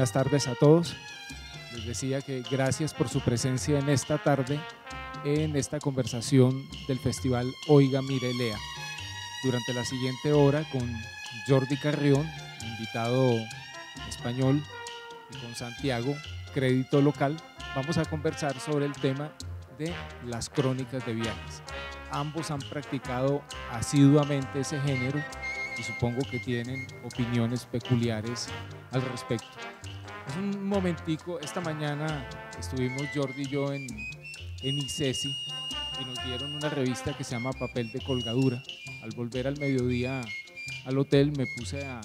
buenas tardes a todos. Les decía que gracias por su presencia en esta tarde en esta conversación del festival Oiga Mirelea. Durante la siguiente hora con Jordi Carrión, invitado español, y con Santiago, crédito local, vamos a conversar sobre el tema de las crónicas de viajes. Ambos han practicado asiduamente ese género y supongo que tienen opiniones peculiares al respecto un momentico, esta mañana estuvimos Jordi y yo en, en ICESI e y nos dieron una revista que se llama Papel de Colgadura. Al volver al mediodía al hotel me puse a,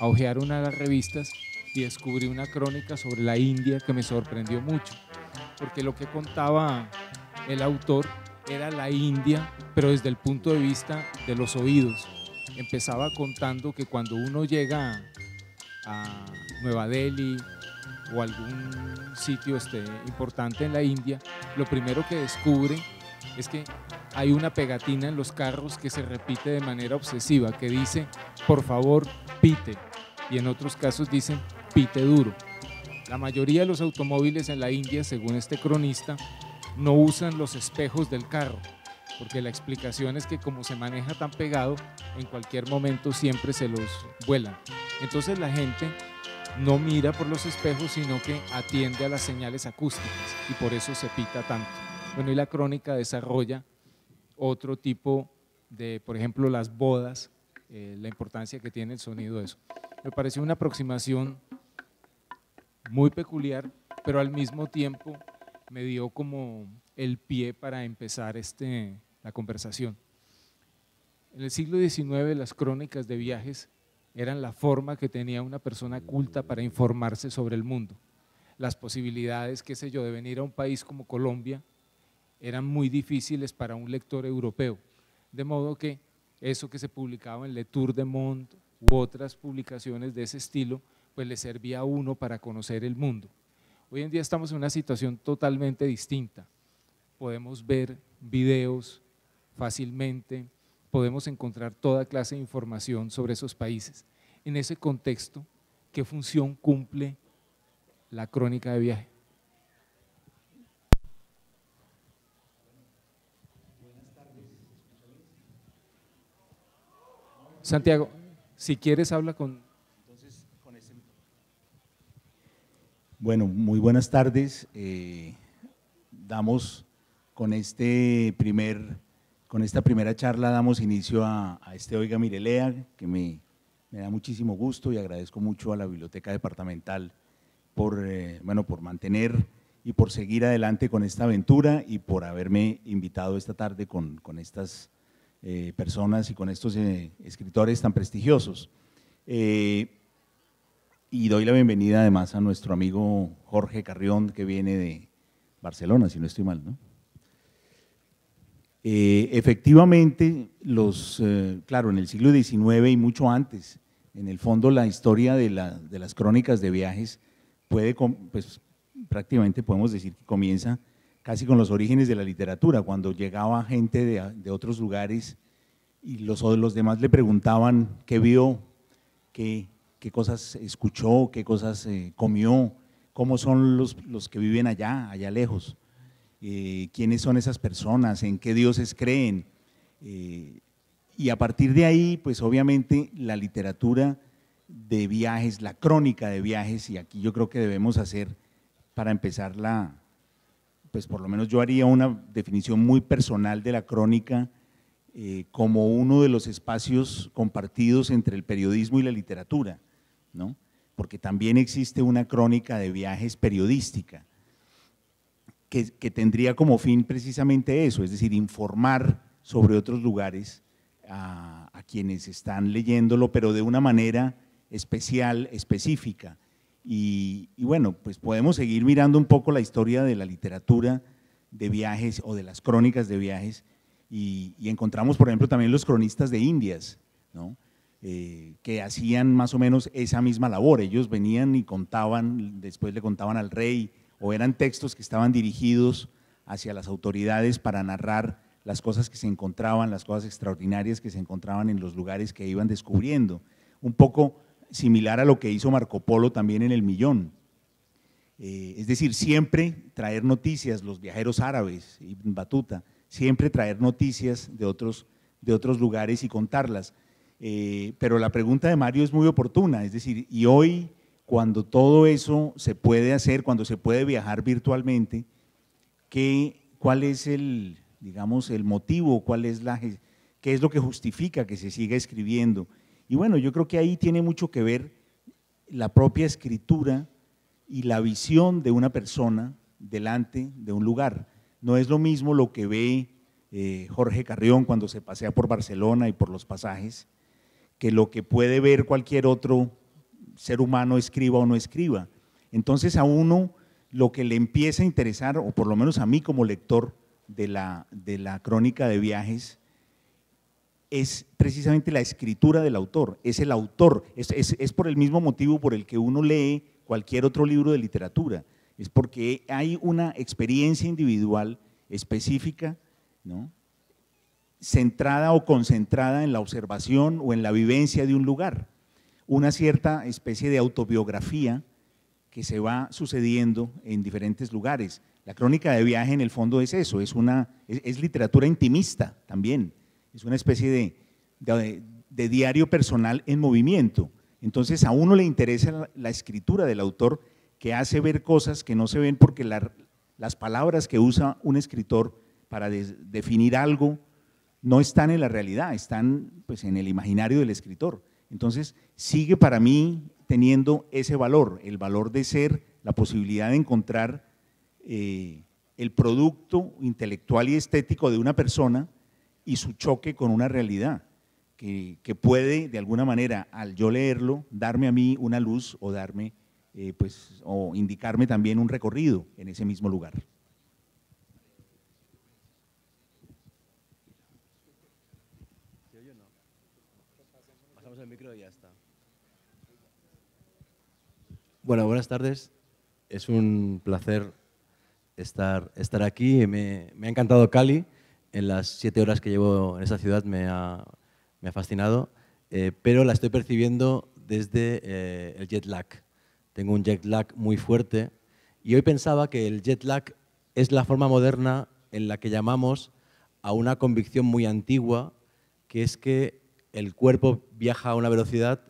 a hojear una de las revistas y descubrí una crónica sobre la India que me sorprendió mucho, porque lo que contaba el autor era la India, pero desde el punto de vista de los oídos. Empezaba contando que cuando uno llega a Nueva Delhi, o algún sitio este, importante en la India, lo primero que descubre es que hay una pegatina en los carros que se repite de manera obsesiva, que dice, por favor, pite. Y en otros casos dicen, pite duro. La mayoría de los automóviles en la India, según este cronista, no usan los espejos del carro, porque la explicación es que como se maneja tan pegado, en cualquier momento siempre se los vuelan. Entonces la gente no mira por los espejos, sino que atiende a las señales acústicas y por eso se pita tanto. Bueno, y la crónica desarrolla otro tipo de, por ejemplo, las bodas, eh, la importancia que tiene el sonido de eso. Me pareció una aproximación muy peculiar, pero al mismo tiempo me dio como el pie para empezar este, la conversación. En el siglo XIX las crónicas de viajes eran la forma que tenía una persona culta para informarse sobre el mundo. Las posibilidades, qué sé yo, de venir a un país como Colombia eran muy difíciles para un lector europeo. De modo que eso que se publicaba en Le Tour de Monde u otras publicaciones de ese estilo, pues le servía a uno para conocer el mundo. Hoy en día estamos en una situación totalmente distinta. Podemos ver videos fácilmente, podemos encontrar toda clase de información sobre esos países. En ese contexto, ¿qué función cumple la crónica de viaje? Santiago, si quieres habla con... Bueno, muy buenas tardes. Eh, damos con este primer con esta primera charla damos inicio a, este Oiga Mirelea, que me, da muchísimo gusto y agradezco mucho a la Biblioteca Departamental por, eh, bueno, por mantener y por seguir adelante con esta aventura y por haberme invitado esta tarde con, estas eh, personas y con estos eh, escritores tan prestigiosos. y doy la bienvenida además a nuestro amigo Jorge Carrión, que viene de Barcelona, si no estoy mal, ¿no? Eh, efectivamente, los, eh, claro, en el siglo XIX y mucho antes, en el fondo la historia de, las crónicas de viajes puede, pues prácticamente podemos decir que comienza casi con los orígenes de la literatura, cuando llegaba gente de, otros lugares y los, los demás le preguntaban qué vio, qué, cosas escuchó, qué cosas eh, comió, cómo son los que viven allá, allá lejos. Eh, quiénes son esas personas, en qué dioses creen. Eh, y a partir de ahí, pues obviamente la literatura de viajes, la crónica de viajes, y aquí yo creo que debemos hacer, para empezar la, pues por lo menos yo haría una definición muy personal de la crónica eh, como uno de los espacios compartidos entre el periodismo y la literatura, porque también existe una crónica de viajes periodística que, tendría como fin precisamente eso, es decir, informar sobre otros lugares a, quienes están leyéndolo, pero de una manera especial, específica. Y, bueno, pues podemos seguir mirando un poco la historia de la literatura de viajes o de las crónicas de viajes y, encontramos, por ejemplo, también los cronistas de Indias, eh, que hacían más o menos esa misma labor. Ellos venían y contaban, después le contaban al rey, o eran textos que estaban dirigidos hacia las autoridades para narrar las cosas que se encontraban, las cosas extraordinarias que se encontraban en los lugares que iban descubriendo. Un poco similar a lo que hizo Marco Polo también en el Millón. Eh, es decir, siempre traer noticias, los viajeros árabes, y Batuta, siempre traer noticias de otros, de otros lugares y contarlas. Eh, pero la pregunta de Mario es muy oportuna, es decir, ¿y hoy cuando todo eso se puede hacer, cuando se puede viajar virtualmente, ¿qué, ¿cuál es el, digamos, el motivo, cuál es qué es lo que justifica que se siga escribiendo? Y bueno, yo creo que ahí tiene mucho que ver la propia escritura y la visión de una persona delante de un lugar. No es lo mismo lo que ve eh, Jorge Carrión cuando se pasea por Barcelona y por los pasajes, que lo que puede ver cualquier otro ser humano escriba o no escriba. Entonces a uno lo que le empieza a interesar, o por lo menos a mí como lector de la, crónica de viajes, es precisamente la escritura del autor, es el autor, es, por el mismo motivo por el que uno lee cualquier otro libro de literatura, es porque hay una experiencia individual específica, centrada o concentrada en la observación o en la vivencia de un lugar una cierta especie de autobiografía que se va sucediendo en diferentes lugares. La crónica de viaje en el fondo es eso, es, una, es, literatura intimista también, es una especie de, diario personal en movimiento. Entonces a uno le interesa la, escritura del autor que hace ver cosas que no se ven porque las palabras que usa un escritor para definir algo no están en la realidad, están pues, en el imaginario del escritor. Entonces sigue para mí teniendo ese valor, el valor de ser, la posibilidad de encontrar eh, el producto intelectual y estético de una persona y su choque con una realidad, que, puede de alguna manera, al yo leerlo, darme a mí una luz o darme, eh, pues, o indicarme también un recorrido en ese mismo lugar. Bueno, buenas tardes. Es un placer estar, estar aquí. Me, ha encantado Cali. En las siete horas que llevo en esa ciudad me ha, fascinado, eh, pero la estoy percibiendo desde eh, el jet lag. Tengo un jet lag muy fuerte y hoy pensaba que el jet lag es la forma moderna en la que llamamos a una convicción muy antigua, que es que el cuerpo viaja a una velocidad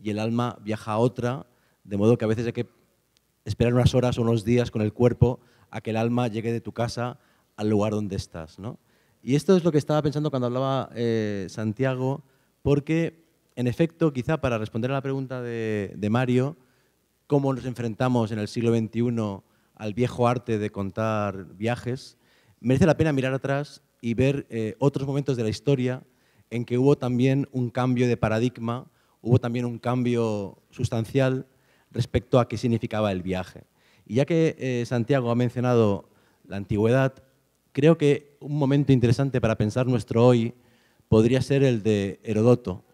y el alma viaja a otra, de modo que a veces hay que esperar unas horas o unos días con el cuerpo a que el alma llegue de tu casa al lugar donde estás. Y esto es lo que estaba pensando cuando hablaba eh, Santiago, porque en efecto, quizá para responder a la pregunta de, Mario, cómo nos enfrentamos en el siglo XXI al viejo arte de contar viajes, merece la pena mirar atrás y ver eh, otros momentos de la historia en que hubo también un cambio de paradigma, hubo también un cambio sustancial respecto a qué significaba el viaje. Y ya que eh, Santiago ha mencionado la antigüedad, creo que un momento interesante para pensar nuestro hoy podría ser el de Herodoto,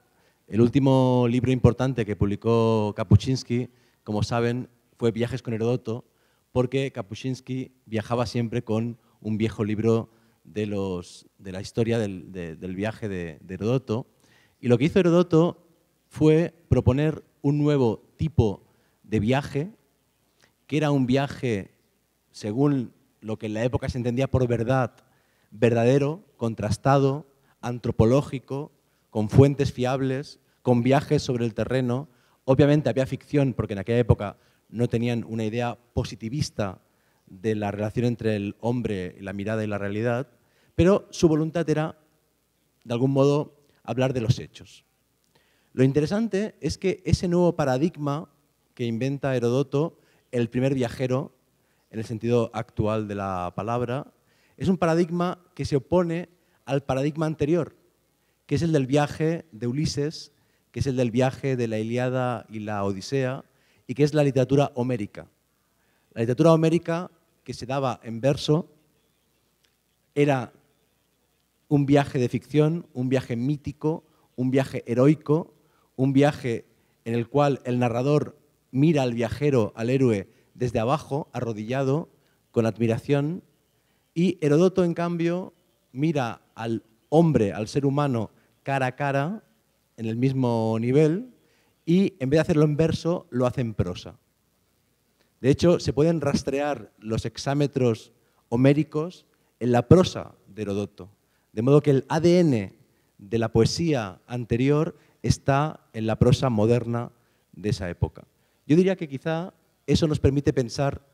el último libro importante que publicó Kapuscinski, como saben, fue Viajes con Herodoto, porque Kapuscinski viajaba siempre con un viejo libro de, la historia del, viaje de, Herodoto. Y lo que hizo Herodoto fue proponer un nuevo tipo de viaje, que era un viaje, según lo que en la época se entendía por verdad, verdadero, contrastado, antropológico, con fuentes fiables, con viajes sobre el terreno. Obviamente había ficción, porque en aquella época no tenían una idea positivista de la relación entre el hombre, la mirada y la realidad, pero su voluntad era, de algún modo, hablar de los hechos. Lo interesante es que ese nuevo paradigma que inventa Herodoto, el primer viajero, en el sentido actual de la palabra, es un paradigma que se opone al paradigma anterior, que es el del viaje de Ulises, que es el del viaje de la Iliada y la Odisea, y que es la literatura homérica. La literatura homérica que se daba en verso era un viaje de ficción, un viaje mítico, un viaje heroico, un viaje en el cual el narrador mira al viajero, al héroe, desde abajo, arrodillado, con admiración, y Herodoto, en cambio, mira al hombre, al ser humano, cara a cara, en el mismo nivel, y en vez de hacerlo en verso, lo hace en prosa. De hecho, se pueden rastrear los hexámetros homéricos en la prosa de Herodoto, de modo que el ADN de la poesía anterior está en la prosa moderna de esa época. Yo diría que quizá eso nos permite pensar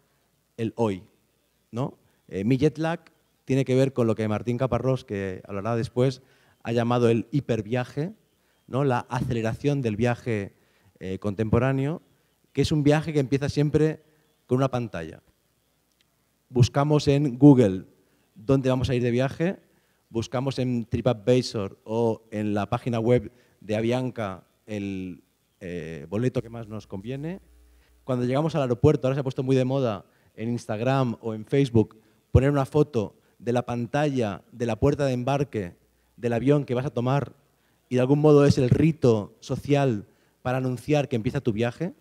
el hoy. ¿no? Eh, mi jet lag tiene que ver con lo que Martín Caparrós, que hablará después, ha llamado el hiperviaje, ¿no? la aceleración del viaje eh, contemporáneo, que es un viaje que empieza siempre con una pantalla. Buscamos en Google dónde vamos a ir de viaje, buscamos en TripAdvisor o en la página web de Avianca el eh, boleto que más nos conviene. Cuando llegamos al aeropuerto, ahora se ha puesto muy de moda en Instagram o en Facebook poner una foto de la pantalla de la puerta de embarque del avión que vas a tomar y de algún modo es el rito social para anunciar que empieza tu viaje.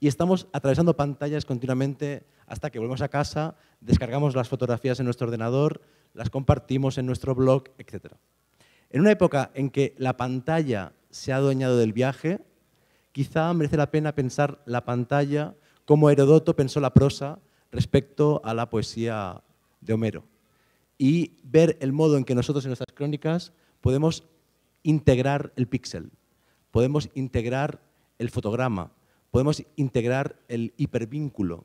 Y estamos atravesando pantallas continuamente hasta que volvemos a casa, descargamos las fotografías en nuestro ordenador, las compartimos en nuestro blog, etcétera. En una época en que la pantalla se ha adueñado del viaje, quizá merece la pena pensar la pantalla como Herodoto pensó la prosa respecto a la poesía de Homero y ver el modo en que nosotros en nuestras crónicas podemos integrar el píxel, podemos integrar el fotograma, podemos integrar el hipervínculo.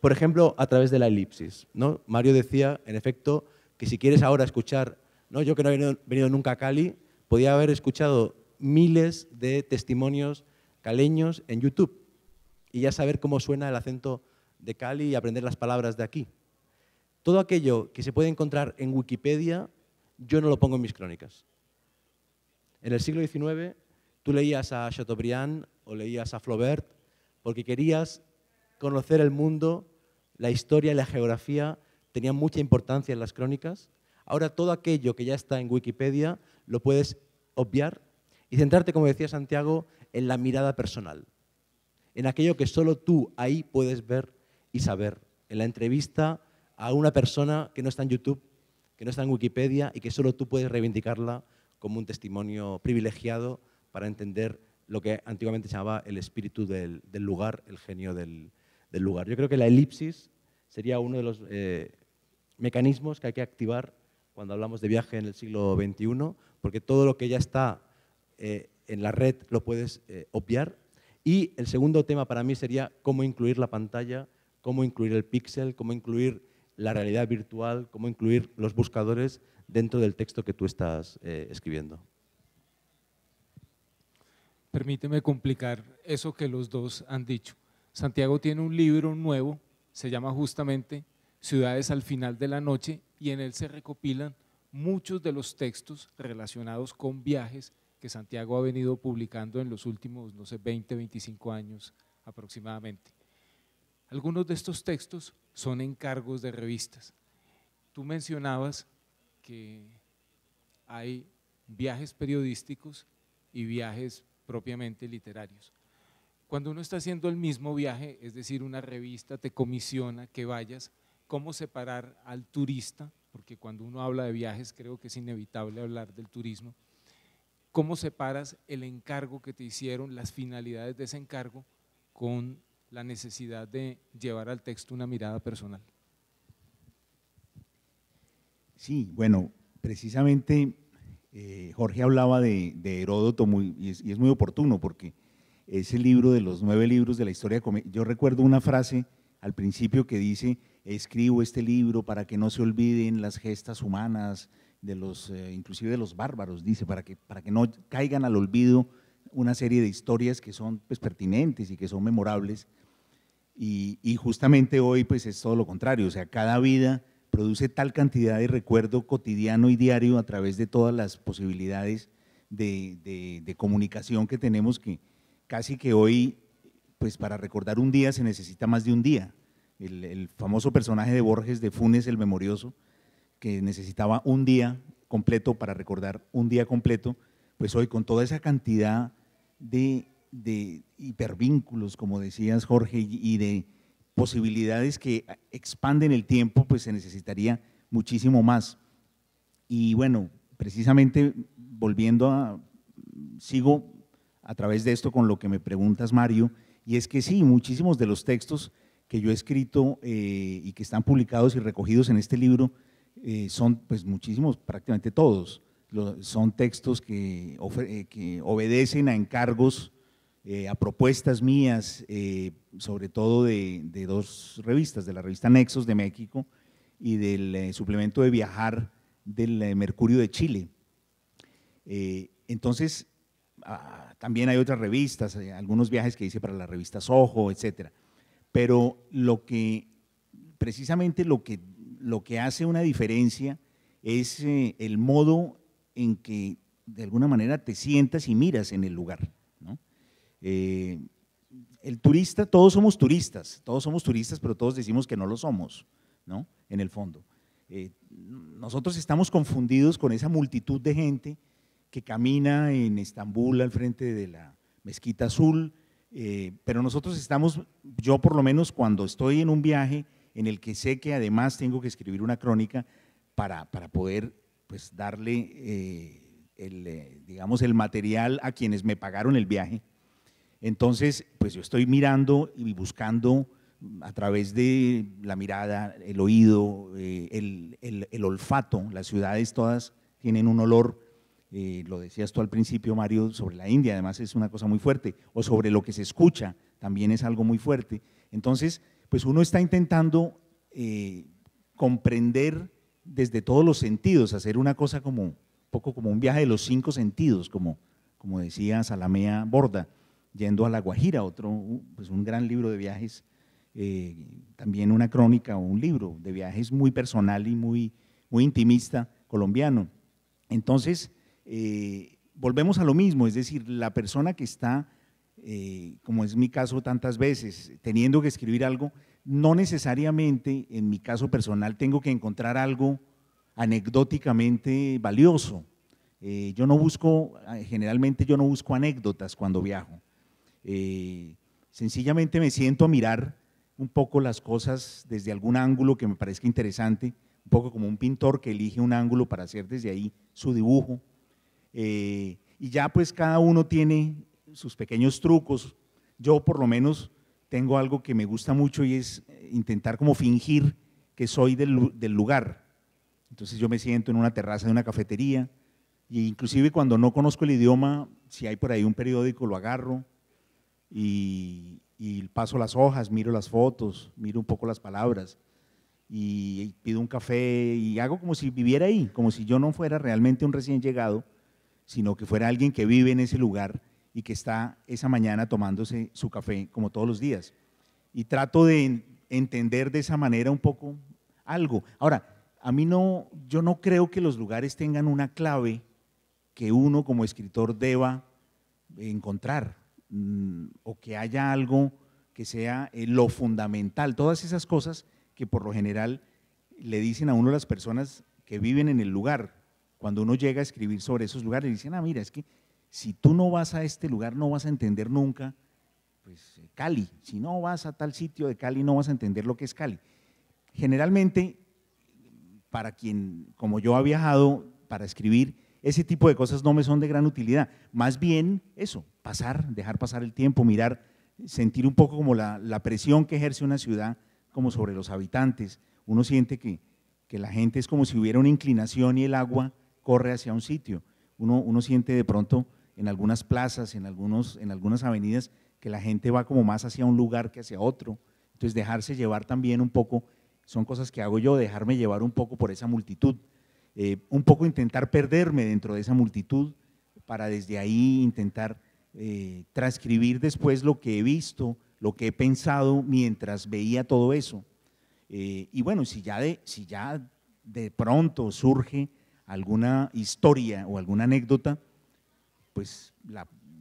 Por ejemplo, a través de la elipsis. Mario decía, en efecto, que si quieres ahora escuchar ¿no? Yo que no he venido nunca a Cali, podía haber escuchado miles de testimonios caleños en YouTube y ya saber cómo suena el acento de Cali y aprender las palabras de aquí. Todo aquello que se puede encontrar en Wikipedia, yo no lo pongo en mis crónicas. En el siglo XIX, tú leías a Chateaubriand o leías a Flaubert porque querías conocer el mundo, la historia y la geografía tenían mucha importancia en las crónicas Ahora todo aquello que ya está en Wikipedia lo puedes obviar y centrarte, como decía Santiago, en la mirada personal, en aquello que solo tú ahí puedes ver y saber, en la entrevista a una persona que no está en YouTube, que no está en Wikipedia y que solo tú puedes reivindicarla como un testimonio privilegiado para entender lo que antiguamente se llamaba el espíritu del, lugar, el genio del, lugar. Yo creo que la elipsis sería uno de los eh, mecanismos que hay que activar cuando hablamos de viaje en el siglo XXI, porque todo lo que ya está eh, en la red lo puedes eh, obviar. Y el segundo tema para mí sería cómo incluir la pantalla, cómo incluir el píxel, cómo incluir la realidad virtual, cómo incluir los buscadores dentro del texto que tú estás eh, escribiendo. Permíteme complicar eso que los dos han dicho. Santiago tiene un libro nuevo, se llama justamente Ciudades al final de la noche y en él se recopilan muchos de los textos relacionados con viajes que Santiago ha venido publicando en los últimos, no sé, 20, 25 años aproximadamente. Algunos de estos textos son encargos de revistas. Tú mencionabas que hay viajes periodísticos y viajes propiamente literarios. Cuando uno está haciendo el mismo viaje, es decir, una revista te comisiona que vayas cómo separar al turista, porque cuando uno habla de viajes creo que es inevitable hablar del turismo, cómo separas el encargo que te hicieron, las finalidades de ese encargo con la necesidad de llevar al texto una mirada personal. Sí, bueno, precisamente eh, Jorge hablaba de, Heródoto muy, y, es, y, es, muy oportuno porque es el libro de los nueve libros de la historia. Yo recuerdo una frase al principio que dice, escribo este libro para que no se olviden las gestas humanas, de los, eh, inclusive de los bárbaros, dice, para que, para que no caigan al olvido una serie de historias que son pues, pertinentes y que son memorables. Y, justamente hoy pues es todo lo contrario, o sea, cada vida produce tal cantidad de recuerdo cotidiano y diario a través de todas las posibilidades de comunicación que tenemos que casi que hoy pues para recordar un día se necesita más de un día. El, famoso personaje de Borges, de Funes el Memorioso, que necesitaba un día completo para recordar un día completo, pues hoy con toda esa cantidad de, de hipervínculos, como decías Jorge, y de posibilidades que expanden el tiempo, pues se necesitaría muchísimo más. Y bueno, precisamente volviendo a, sigo a través de esto con lo que me preguntas, Mario, y es que sí, muchísimos de los textos que yo he escrito eh, y que están publicados y recogidos en este libro eh, son, pues, muchísimos, prácticamente todos. son textos eh, que, obedecen a encargos, a propuestas mías, sobre todo de, de, dos revistas, de la revista Nexos de México y del suplemento de Viajar del Mercurio de Chile. entonces, Ah, también hay otras revistas, algunos viajes que hice para la revista ojo, etc. Pero lo que, precisamente lo que, lo que hace una diferencia es eh, el modo en que de alguna manera te sientas y miras en el lugar. Eh, el turista, todos somos turistas, todos somos turistas, pero todos decimos que no lo somos, ¿no? En el fondo. Eh, nosotros estamos confundidos con esa multitud de gente que camina en Estambul al frente de la Mezquita Azul, eh, pero nosotros estamos, yo por lo menos cuando estoy en un viaje en el que sé que además tengo que escribir una crónica para, poder pues darle eh, el, eh, digamos, el material a quienes me pagaron el viaje. Entonces, pues yo estoy mirando y buscando a través de la mirada, el oído, el olfato, las ciudades todas tienen un olor eh, lo decías tú al principio, Mario, sobre la India, además es una cosa muy fuerte, o sobre lo que se escucha, también es algo muy fuerte. Entonces, pues uno está intentando eh, comprender desde todos los sentidos, hacer una cosa como un poco como un viaje de los cinco sentidos, como, como decía Salamea Borda, yendo a La Guajira, otro, pues un gran libro de viajes, eh, también una crónica o un libro de viajes muy personal y muy, muy intimista colombiano. Entonces, eh, volvemos a lo mismo, es decir, la persona que está, eh, como es mi caso tantas veces, teniendo que escribir algo, no necesariamente en mi caso personal tengo que encontrar algo anecdóticamente valioso. Eh, yo no busco, ah, generalmente yo no busco anécdotas cuando viajo. sencillamente me siento a mirar un poco las cosas desde algún ángulo que me parezca interesante, un poco como un pintor que elige un ángulo para hacer desde ahí su dibujo eh, y ya pues cada uno tiene sus pequeños trucos. Yo por lo menos tengo algo que me gusta mucho y es eh, intentar como fingir que soy del, lugar. Entonces yo me siento en una terraza de una cafetería e inclusive cuando no conozco el idioma, si hay por ahí un periódico lo agarro y, paso las hojas, miro las fotos, miro un poco las palabras y pido un café y hago como si viviera ahí, como si yo no fuera realmente un recién llegado sino que fuera alguien que vive en ese lugar y que está esa mañana tomándose su café como todos los días. Y trato de entender de esa manera un poco algo. Ahora, a mí no, yo no creo que los lugares tengan una clave que uno como escritor deba encontrar mm, o que haya algo que sea eh, lo fundamental. Todas esas cosas que por lo general le dicen a uno las personas que viven en el lugar. Cuando uno llega a escribir sobre esos lugares, dicen, ah, mira, es que si tú no vas a este lugar no vas a entender nunca pues, eh, Cali. Si no vas a tal sitio de Cali no vas a entender lo que es Cali. Generalmente, para quien como yo ha viajado para escribir, ese tipo de cosas no me son de gran utilidad. Más bien eso, pasar, dejar pasar el tiempo, mirar, sentir un poco como la, la presión que ejerce una ciudad como sobre los habitantes. Uno siente que, que la gente es como si hubiera una inclinación y el agua corre hacia un sitio. Uno, uno siente de pronto en algunas plazas, en, algunos, en algunas avenidas, que la gente va como más hacia un lugar que hacia otro. Entonces dejarse llevar también un poco, son cosas que hago yo, dejarme llevar un poco por esa multitud. Eh, un poco intentar perderme dentro de esa multitud para desde ahí intentar eh, transcribir después lo que he visto, lo que he pensado mientras veía todo eso. Eh, y bueno, si ya, de, si ya de pronto surge alguna historia o alguna anécdota, pues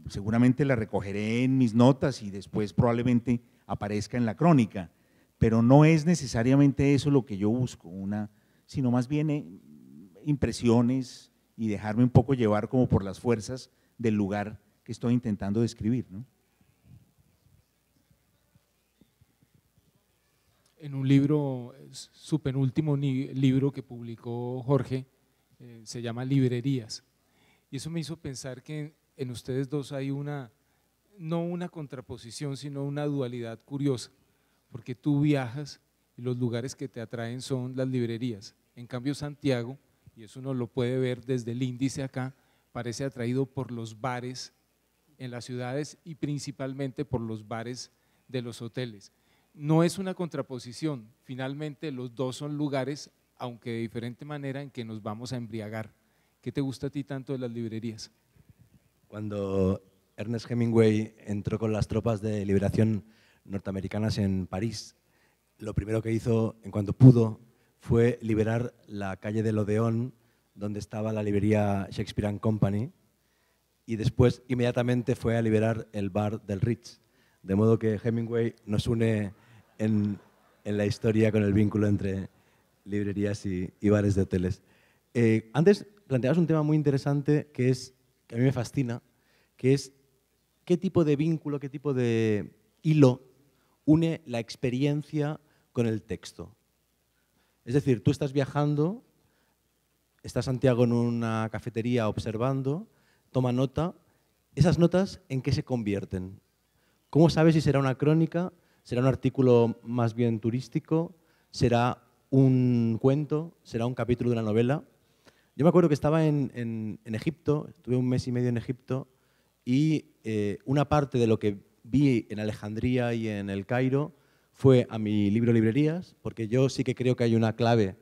seguramente la recogeré en mis notas y después probablemente aparezca en la crónica, pero no es necesariamente eso lo que yo busco, una, sino más bien eh, impresiones y dejarme un poco llevar como por las fuerzas del lugar que estoy intentando describir. ¿no? En un libro, su penúltimo libro que publicó Jorge, eh, se llama Librerías. Y eso me hizo pensar que en, ustedes dos hay una, no una contraposición, sino una dualidad curiosa, porque tú viajas y los lugares que te atraen son las librerías. En cambio, Santiago, y eso uno lo puede ver desde el índice acá, parece atraído por los bares en las ciudades y principalmente por los bares de los hoteles. No es una contraposición, finalmente los dos son lugares aunque de diferente manera en que nos vamos a embriagar. ¿Qué te gusta a ti tanto de las librerías? Cuando Ernest Hemingway entró con las tropas de liberación norteamericanas en París, lo primero que hizo en cuanto pudo fue liberar la calle del Odeón, donde estaba la librería Shakespeare and Company, y después inmediatamente fue a liberar el bar del Ritz. De modo que Hemingway nos une en la historia con el vínculo entre librerías y, bares de hoteles. Eh, antes planteabas un tema muy interesante que, es, que a mí me fascina, que es qué tipo de vínculo, qué tipo de hilo une la experiencia con el texto. Es decir, tú estás viajando, está Santiago en una cafetería observando, toma nota, esas notas en qué se convierten. ¿Cómo sabes si será una crónica, será un artículo más bien turístico, será un cuento, será un capítulo de una novela. Yo me acuerdo que estaba en, en, Egipto, estuve un mes y medio en Egipto, y eh, una parte de lo que vi en Alejandría y en el Cairo fue a mi libro Librerías, porque yo sí que creo que hay una clave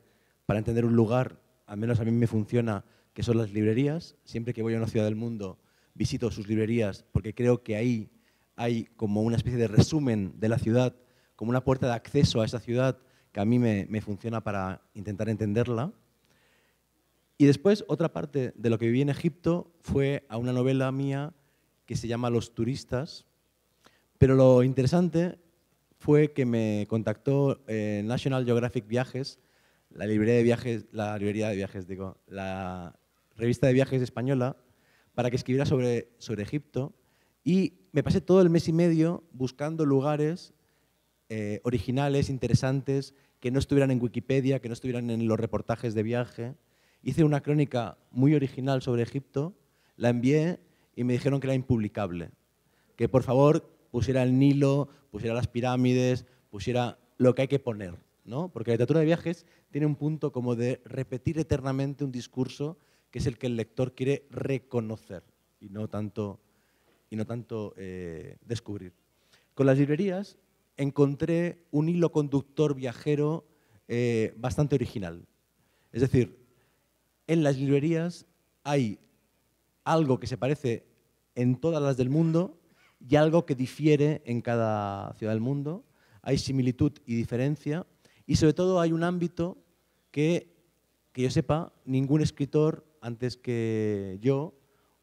para entender un lugar, al menos a mí me funciona, que son las librerías. Siempre que voy a una ciudad del mundo visito sus librerías, porque creo que ahí hay como una especie de resumen de la ciudad, como una puerta de acceso a esa ciudad que a mí me, funciona para intentar entenderla. Y después, otra parte de lo que viví en Egipto fue a una novela mía que se llama Los turistas, pero lo interesante fue que me contactó eh, National Geographic Viajes, la librería de viajes, la librería de viajes, digo, la revista de viajes española, para que escribiera sobre, sobre Egipto. Y me pasé todo el mes y medio buscando lugares eh, originales, interesantes, que no estuvieran en Wikipedia, que no estuvieran en los reportajes de viaje. Hice una crónica muy original sobre Egipto, la envié y me dijeron que era impublicable, que por favor pusiera el Nilo, pusiera las pirámides, pusiera lo que hay que poner, ¿no? Porque la literatura de viajes tiene un punto como de repetir eternamente un discurso que es el que el lector quiere reconocer y no tanto, y no tanto eh, descubrir. Con las librerías encontré un hilo conductor viajero eh, bastante original. Es decir, en las librerías hay algo que se parece en todas las del mundo y algo que difiere en cada ciudad del mundo. Hay similitud y diferencia y sobre todo hay un ámbito que, que yo sepa, ningún escritor antes que yo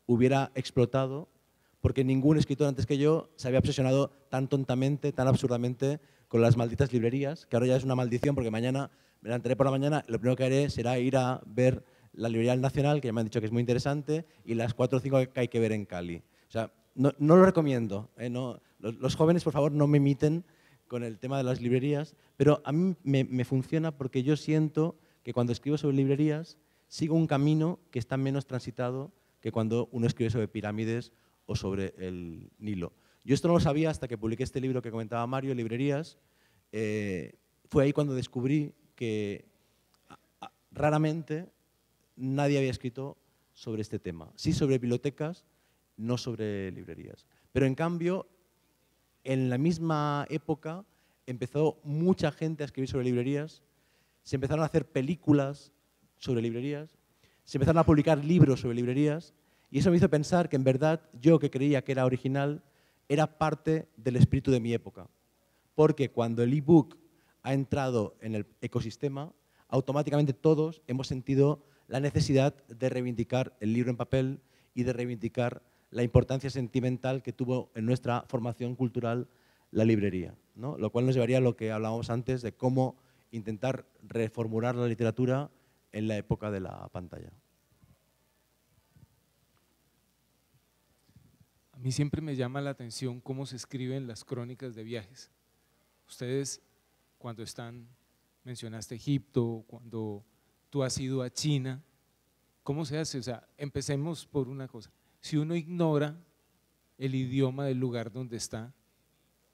hubiera explotado porque ningún escritor antes que yo se había obsesionado tan tontamente, tan absurdamente con las malditas librerías, que ahora ya es una maldición porque mañana me levantaré por la mañana, lo primero que haré será ir a ver la librería nacional, que ya me han dicho que es muy interesante, y las cuatro o cinco que hay que ver en Cali. O sea, no, lo recomiendo. ¿eh? los, jóvenes, por favor, no me imiten con el tema de las librerías, pero a mí me, me funciona porque yo siento que cuando escribo sobre librerías sigo un camino que está menos transitado que cuando uno escribe sobre pirámides o sobre el Nilo. Yo esto no lo sabía hasta que publiqué este libro que comentaba Mario, Librerías. Eh, fue ahí cuando descubrí que raramente nadie había escrito sobre este tema. Sí sobre bibliotecas, no sobre librerías. Pero en cambio, en la misma época empezó mucha gente a escribir sobre librerías, se empezaron a hacer películas sobre librerías, se empezaron a publicar libros sobre librerías y eso me hizo pensar que en verdad yo que creía que era original era parte del espíritu de mi época. Porque cuando el ebook ha entrado en el ecosistema, automáticamente todos hemos sentido la necesidad de reivindicar el libro en papel y de reivindicar la importancia sentimental que tuvo en nuestra formación cultural la librería. ¿no? Lo cual nos llevaría a lo que hablábamos antes de cómo intentar reformular la literatura en la época de la pantalla. A mí siempre me llama la atención cómo se escriben las crónicas de viajes. Ustedes cuando están, mencionaste Egipto, cuando tú has ido a China, ¿cómo se hace? O sea, empecemos por una cosa. Si uno ignora el idioma del lugar donde está,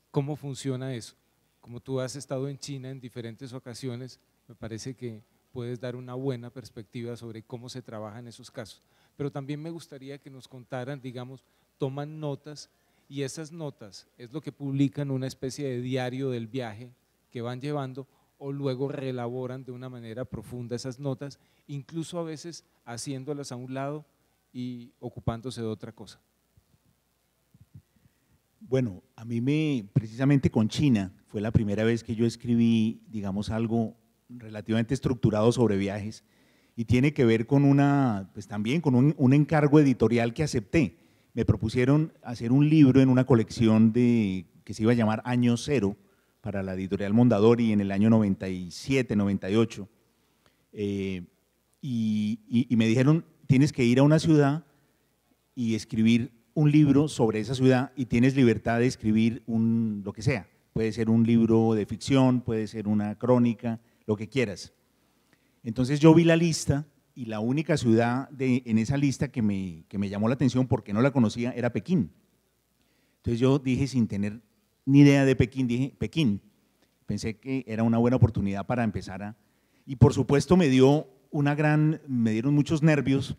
¿cómo funciona eso? Como tú has estado en China en diferentes ocasiones, me parece que puedes dar una buena perspectiva sobre cómo se trabaja en esos casos. Pero también me gustaría que nos contaran, digamos, toman notas y esas notas es lo que publican una especie de diario del viaje que van llevando o luego reelaboran de una manera profunda esas notas, incluso a veces haciéndolas a un lado y ocupándose de otra cosa. Bueno, a mí me, precisamente con China, fue la primera vez que yo escribí, digamos, algo relativamente estructurado sobre viajes y tiene que ver con una, pues también con un encargo editorial que acepté me propusieron hacer un libro en una colección de, que se iba a llamar Año Cero para la editorial Mondadori en el año 97, 98. Eh, y, me dijeron, tienes que ir a una ciudad y escribir un libro sobre esa ciudad y tienes libertad de escribir lo que sea. Puede ser un libro de ficción, puede ser una crónica, lo que quieras. Entonces yo vi la lista y la única ciudad en esa lista que me, que me llamó la atención porque no la conocía era Pekín. Entonces yo dije, sin tener ni idea de Pekín, dije, Pekín. Pensé que era una buena oportunidad para empezar a... Y por supuesto me dio una gran, me dieron muchos nervios,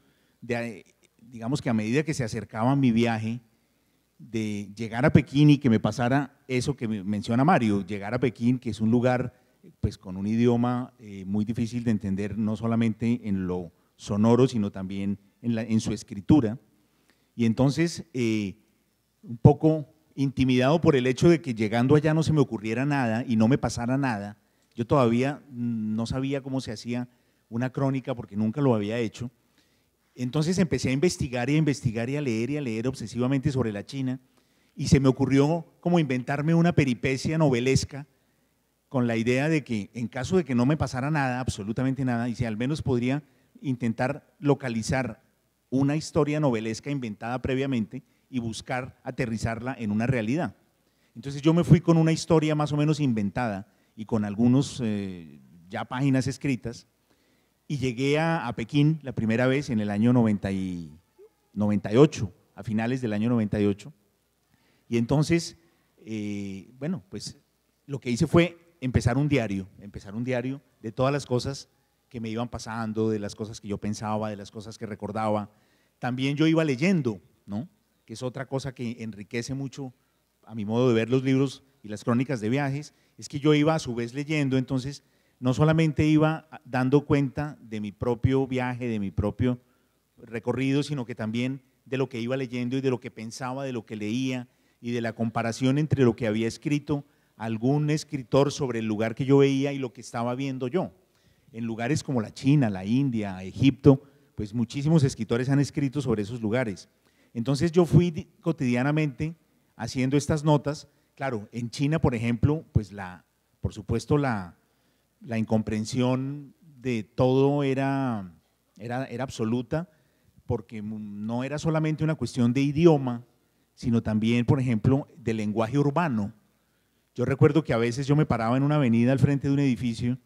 eh, digamos que a medida que se acercaba mi viaje, de llegar a Pekín y que me pasara eso que menciona Mario, llegar a Pekín, que es un lugar pues con un idioma eh, muy difícil de entender, no solamente en lo sonoro, sino también en, su escritura. Y entonces, eh, un poco intimidado por el hecho de que llegando allá no se me ocurriera nada y no me pasara nada, yo todavía no sabía cómo se hacía una crónica porque nunca lo había hecho. Entonces empecé a investigar y a investigar y a leer y a leer obsesivamente sobre la China y se me ocurrió como inventarme una peripecia novelesca con la idea de que en caso de que no me pasara nada, absolutamente nada, y si al menos podría intentar localizar una historia novelesca inventada previamente y buscar aterrizarla en una realidad. Entonces yo me fui con una historia más o menos inventada y con algunos eh, ya páginas escritas y llegué a, Pekín la primera vez en el año 98, a finales del año 98. Y entonces, eh, bueno, pues lo que hice fue empezar un diario, empezar un diario de todas las cosas que me iban pasando, de las cosas que yo pensaba, de las cosas que recordaba. También yo iba leyendo, ¿no? Que es otra cosa que enriquece mucho a mi modo de ver los libros y las crónicas de viajes, es que yo iba a su vez leyendo, entonces no solamente iba dando cuenta de mi propio viaje, de mi propio recorrido, sino que también de lo que iba leyendo y de lo que pensaba, de lo que leía y de la comparación entre lo que había escrito algún escritor sobre el lugar que yo veía y lo que estaba viendo yo. En lugares como la China, la India, Egipto, pues muchísimos escritores han escrito sobre esos lugares. Entonces yo fui cotidianamente haciendo estas notas. Claro, en China, por ejemplo, pues la, por supuesto, la, la incomprensión de todo era, era, era absoluta, porque no era solamente una cuestión de idioma, sino también, por ejemplo, de lenguaje urbano yo recuerdo que a veces yo me paraba en una avenida al frente de un edificio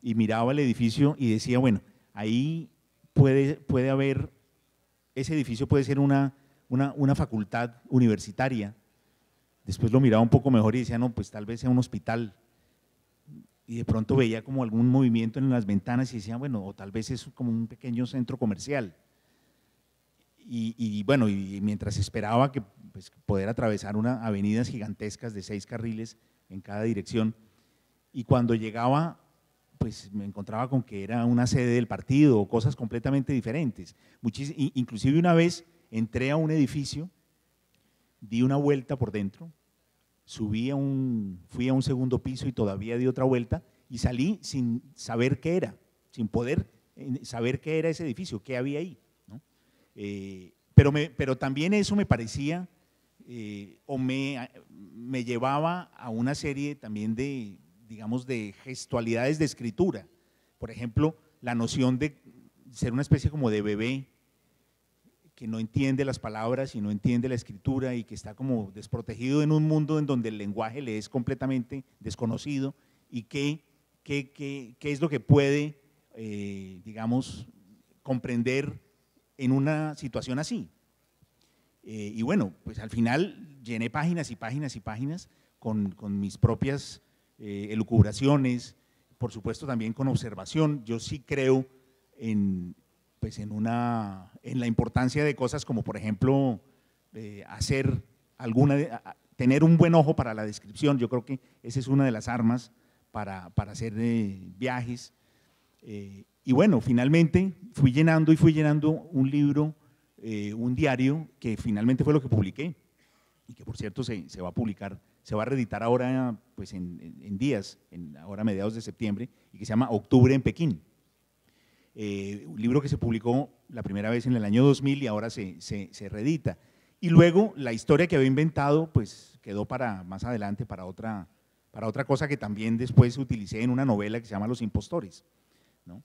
y miraba el edificio y decía, bueno, ahí puede, puede haber, ese edificio puede ser una, una, facultad universitaria. Después lo miraba un poco mejor y decía, no, pues tal vez sea un hospital. Y de pronto veía como algún movimiento en las ventanas y decía, bueno, o tal vez es como un pequeño centro comercial. Y, bueno, y mientras esperaba que pues, poder atravesar avenidas gigantescas de seis carriles, en cada dirección. Y cuando llegaba, pues me encontraba con que era una sede del partido o cosas completamente diferentes. inclusive una vez entré a un edificio, di una vuelta por dentro, subí a un, fui a un segundo piso y todavía di otra vuelta y salí sin saber qué era, sin poder eh, saber qué era ese edificio, qué había ahí. Eh, pero, pero también eso me parecía eh, o me, llevaba a una serie también de, digamos, de gestualidades de escritura. Por ejemplo, la noción de ser una especie como de bebé que no entiende las palabras y no entiende la escritura y que está como desprotegido en un mundo en donde el lenguaje le es completamente desconocido y qué, qué, es lo que puede, eh, digamos, comprender en una situación así. Eh, y bueno, pues al final llené páginas y páginas y páginas con, mis propias eh, elucubraciones, por supuesto también con observación. Yo sí creo en, pues la importancia de cosas como por ejemplo eh, hacer alguna, tener un buen ojo para la descripción. Yo creo que esa es una de las armas para, para hacer viajes. y bueno, finalmente fui llenando y fui llenando un libro eh, un diario que finalmente fue lo que publiqué y que por cierto se, se va a publicar, se va a reeditar ahora pues en, días, en, ahora mediados de septiembre, y que se llama Octubre en Pekín. Eh, un libro que se publicó la primera vez en el año 2000 y ahora se, se, reedita. Y luego la historia que había inventado pues quedó para más adelante, para otra, para otra cosa que también después utilicé en una novela que se llama Los Impostores. ¿no?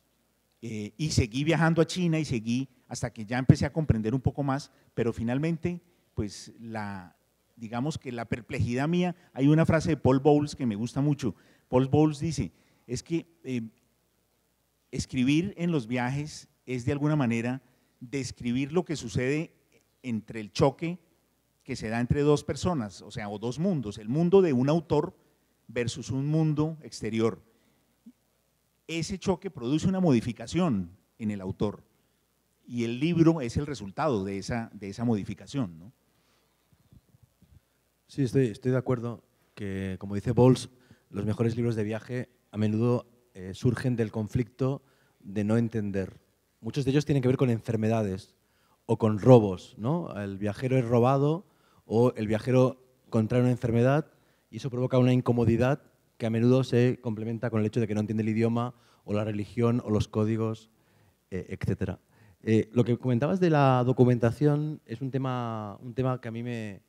Eh, y seguí viajando a China y seguí hasta que ya empecé a comprender un poco más, pero finalmente, pues la, digamos que la perplejidad mía, hay una frase de Paul Bowles que me gusta mucho. Paul Bowles dice, es que eh, escribir en los viajes es de alguna manera describir lo que sucede entre el choque que se da entre dos personas, o sea, o dos mundos, el mundo de un autor versus un mundo exterior. Ese choque produce una modificación en el autor y el libro es el resultado de esa, modificación. Sí, estoy, de acuerdo que, como dice Bowles, los mejores libros de viaje a menudo eh, surgen del conflicto de no entender. Muchos de ellos tienen que ver con enfermedades o con robos. ¿no? El viajero es robado o el viajero contrae una enfermedad y eso provoca una incomodidad que a menudo se complementa con el hecho de que no entiende el idioma o la religión o los códigos, eh, etcétera. Eh, lo que comentabas de la documentación es un tema, un tema que a mí me,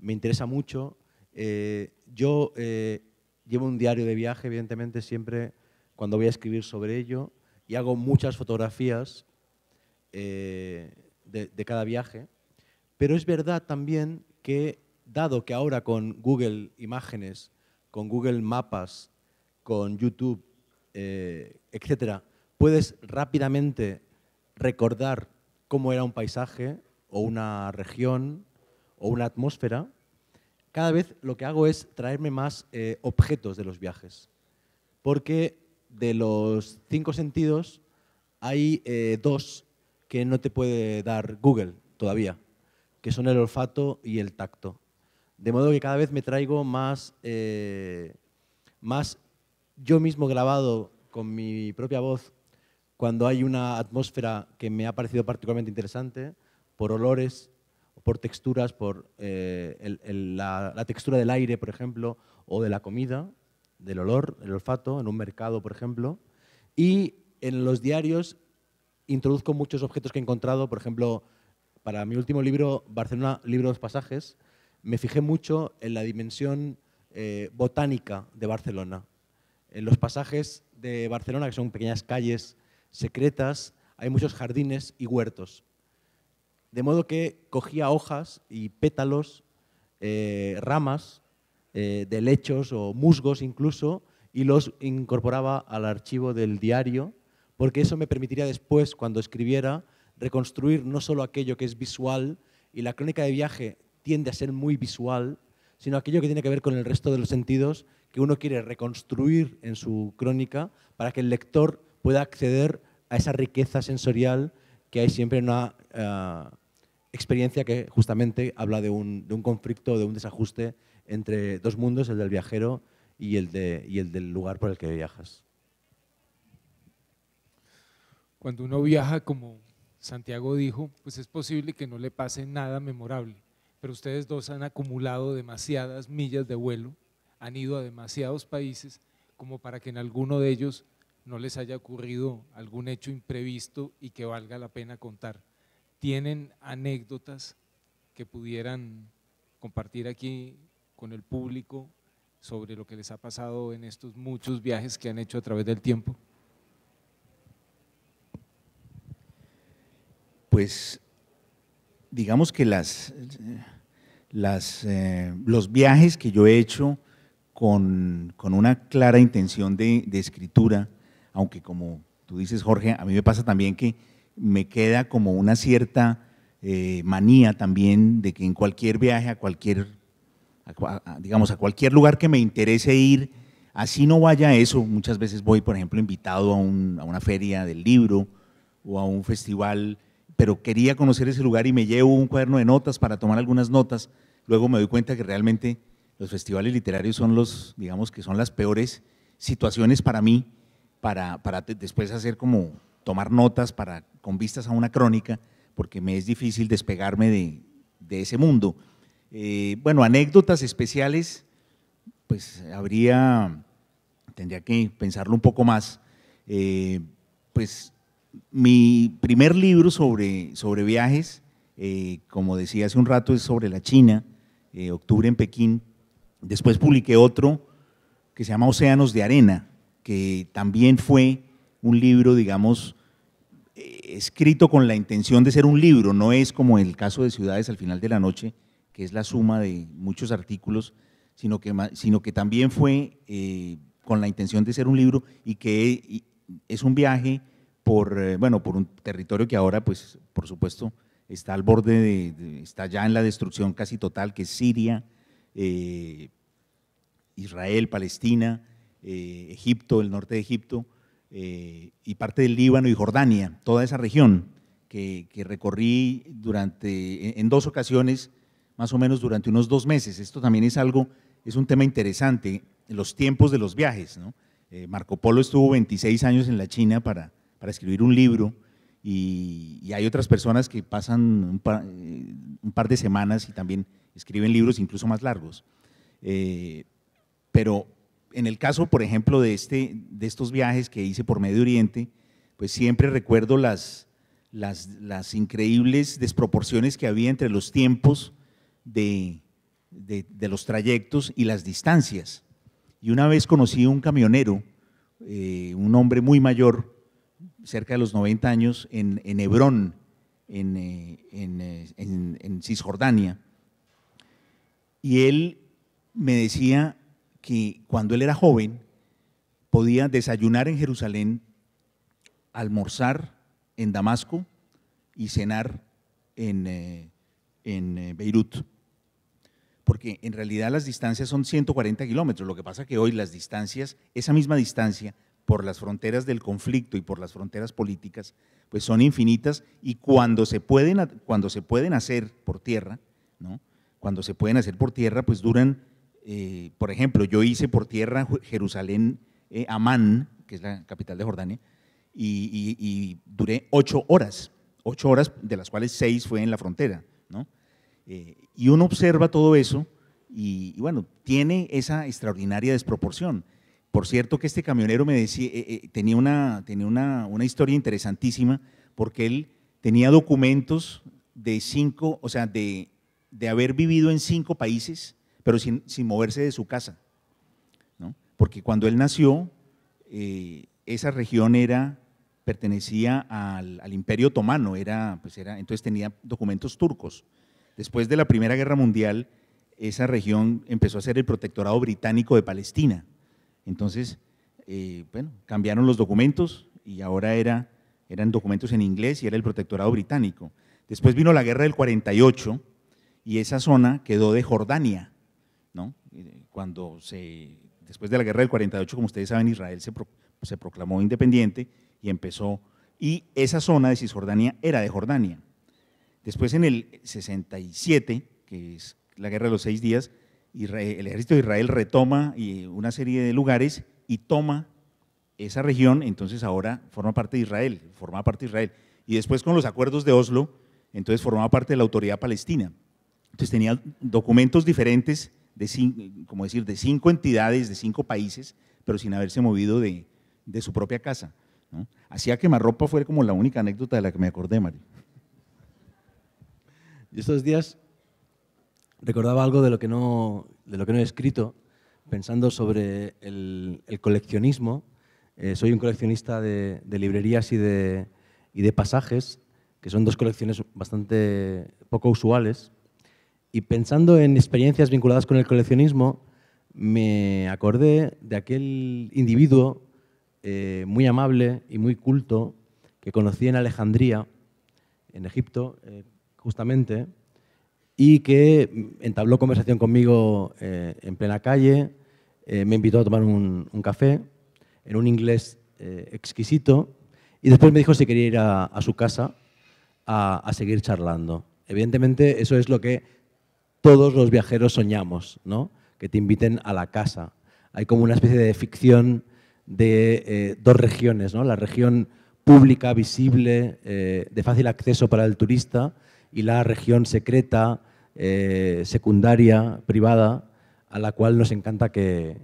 interesa mucho. Eh, yo eh, llevo un diario de viaje, evidentemente, siempre cuando voy a escribir sobre ello y hago muchas fotografías de, de, cada viaje. Pero es verdad también que, dado que ahora con Google Imágenes, con Google Mapas, con YouTube, etcétera, puedes rápidamente recordar cómo era un paisaje o una región o una atmósfera, cada vez lo que hago es traerme más eh, objetos de los viajes. Porque de los cinco sentidos hay eh, dos que no te puede dar Google todavía, que son el olfato y el tacto. De modo que cada vez me traigo más, eh, más yo mismo grabado con mi propia voz cuando hay una atmósfera que me ha parecido particularmente interesante, por olores, por texturas, por eh, la, textura del aire, por ejemplo, o de la comida, del olor, el olfato, en un mercado, por ejemplo. Y en los diarios introduzco muchos objetos que he encontrado, por ejemplo, para mi último libro, Barcelona, libro de pasajes, me fijé mucho en la dimensión eh, botánica de Barcelona. En los pasajes de Barcelona, que son pequeñas calles secretas, hay muchos jardines y huertos. De modo que cogía hojas y pétalos, eh, ramas eh, de lechos o musgos incluso, y los incorporaba al archivo del diario, porque eso me permitiría después, cuando escribiera, reconstruir no solo aquello que es visual, y la crónica de viaje tiende a ser muy visual, sino aquello que tiene que ver con el resto de los sentidos que uno quiere reconstruir en su crónica para que el lector pueda acceder a esa riqueza sensorial que hay siempre en una eh, experiencia que justamente habla de un, de un conflicto, de un desajuste entre dos mundos, el del viajero y el, de, y el del lugar por el que viajas. Cuando uno viaja, como Santiago dijo, pues es posible que no le pase nada memorable, pero ustedes dos han acumulado demasiadas millas de vuelo, han ido a demasiados países como para que en alguno de ellos no les haya ocurrido algún hecho imprevisto y que valga la pena contar. ¿Tienen anécdotas que pudieran compartir aquí con el público sobre lo que les ha pasado en estos muchos viajes que han hecho a través del tiempo? Pues digamos que las, eh, los viajes que yo he hecho con, una clara intención de escritura, aunque como tú dices, Jorge, a mí me pasa también que me queda como una cierta eh, manía también de que en cualquier viaje a cualquier, digamos, a cualquier lugar que me interese ir, así no vaya eso. Muchas veces voy, por ejemplo, invitado a, a una feria del libro o a un festival, pero quería conocer ese lugar y me llevo un cuaderno de notas para tomar algunas notas. Luego me doy cuenta que realmente los festivales literarios son los, digamos, que son las peores situaciones para mí para, para después hacer como tomar notas para, con vistas a una crónica, porque me es difícil despegarme de, ese mundo. Eh, bueno, anécdotas especiales, pues habría, tendría que pensarlo un poco más. Eh, pues mi primer libro sobre, sobre viajes, eh, como decía hace un rato, es sobre la China, octubre en Pekín. Después publiqué otro que se llama Océanos de Arena, que también fue un libro, digamos, eh, escrito con la intención de ser un libro, no es como el caso de Ciudades al final de la noche, que es la suma de muchos artículos, sino que, sino que también fue eh, con la intención de ser un libro y que es un viaje por, eh, bueno, por un territorio que ahora, pues, por supuesto, está al borde está ya en la destrucción casi total, que es Siria, Israel, Palestina, eh, Egipto, el norte de Egipto, eh, y parte del Líbano y Jordania, toda esa región que, recorrí durante, en dos ocasiones, más o menos durante unos dos meses. Esto también es algo, es un tema interesante, los tiempos de los viajes. Eh, Marco Polo estuvo 26 años en la China para, escribir un libro y, hay otras personas que pasan un par, de semanas y también escriben libros incluso más largos. pero en el caso, por ejemplo, de, este, de estos viajes que hice por Medio Oriente, pues siempre recuerdo las, las, increíbles desproporciones que había entre los tiempos de, los trayectos y las distancias. Y una vez conocí a un camionero, eh, un hombre muy mayor, cerca de los 90 años, en, Hebrón, eh, eh, en Cisjordania, y él me decía que cuando él era joven podía desayunar en Jerusalén, almorzar en Damasco y cenar en, eh, en eh, Beirut. Porque en realidad las distancias son 140 kilómetros. Lo que pasa que hoy las distancias, esa misma distancia, por las fronteras del conflicto y por las fronteras políticas, pues son infinitas y cuando se pueden, cuando se pueden hacer por tierra, ¿no? cuando se pueden hacer por tierra, pues duran eh, por ejemplo, yo hice por tierra Jerusalén, eh, Amán, que es la capital de Jordania, y, duré ocho horas, ocho horas de las cuales seis fue en la frontera. Eh, y uno observa todo eso y, bueno, tiene esa extraordinaria desproporción. Por cierto que este camionero me decía, tenía, una, una, historia interesantísima porque él tenía documentos de cinco, o sea, de, de haber vivido en cinco países pero sin, moverse de su casa. ¿no? Porque cuando él nació, eh, esa región era pertenecía al, Imperio Otomano, pues era, entonces tenía documentos turcos. Después de la Primera Guerra Mundial, esa región empezó a ser el protectorado británico de Palestina. Entonces, eh, bueno, cambiaron los documentos y ahora era, eran documentos en inglés y era el protectorado británico. Después vino la guerra del 48 y esa zona quedó de Jordania. ¿no? Cuando se, después de la guerra del 48, como ustedes saben, Israel se, proclamó independiente y empezó, y esa zona de Cisjordania era de Jordania. Después en el 67, que es la guerra de los seis días, el ejército de Israel retoma una serie de lugares y toma esa región, entonces ahora forma parte de Israel, forma parte de Israel. Y después con los acuerdos de Oslo, entonces formaba parte de la autoridad palestina. Entonces tenía documentos diferentes de cinco, como decir, de cinco entidades, de cinco países, pero sin haberse movido de, de su propia casa. ¿no? que Marropa fue como la única anécdota de la que me acordé, Mario. Y estos días recordaba algo de lo que no, de lo que no he escrito, pensando sobre el, coleccionismo. Eh, soy un coleccionista de, de librerías y de, y de pasajes, que son dos colecciones bastante poco usuales y pensando en experiencias vinculadas con el coleccionismo, me acordé de aquel individuo eh, muy amable y muy culto que conocí en Alejandría, en Egipto, eh, justamente, y que entabló conversación conmigo eh, en plena calle, me invitó a tomar un, café en un inglés exquisito, y después me dijo si quería ir a, su casa a seguir charlando. Evidentemente, eso es lo que todos los viajeros soñamos, ¿no? que te inviten a la casa. Hay como una especie de ficción de eh, dos regiones, ¿no? la región pública, visible, eh, de fácil acceso para el turista, y la región secreta, eh, secundaria, privada, a la cual nos encanta que,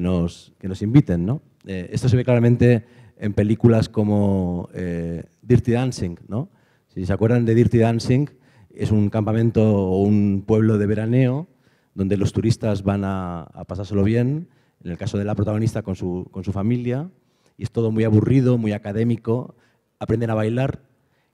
nos, nos, inviten. esto se ve claramente en películas como Dirty Dancing. ¿no? Si se acuerdan de Dirty Dancing, es un campamento o un pueblo de veraneo donde los turistas van a, pasárselo bien, en el caso de la protagonista con su, familia, y es todo muy aburrido, muy académico, aprenden a bailar,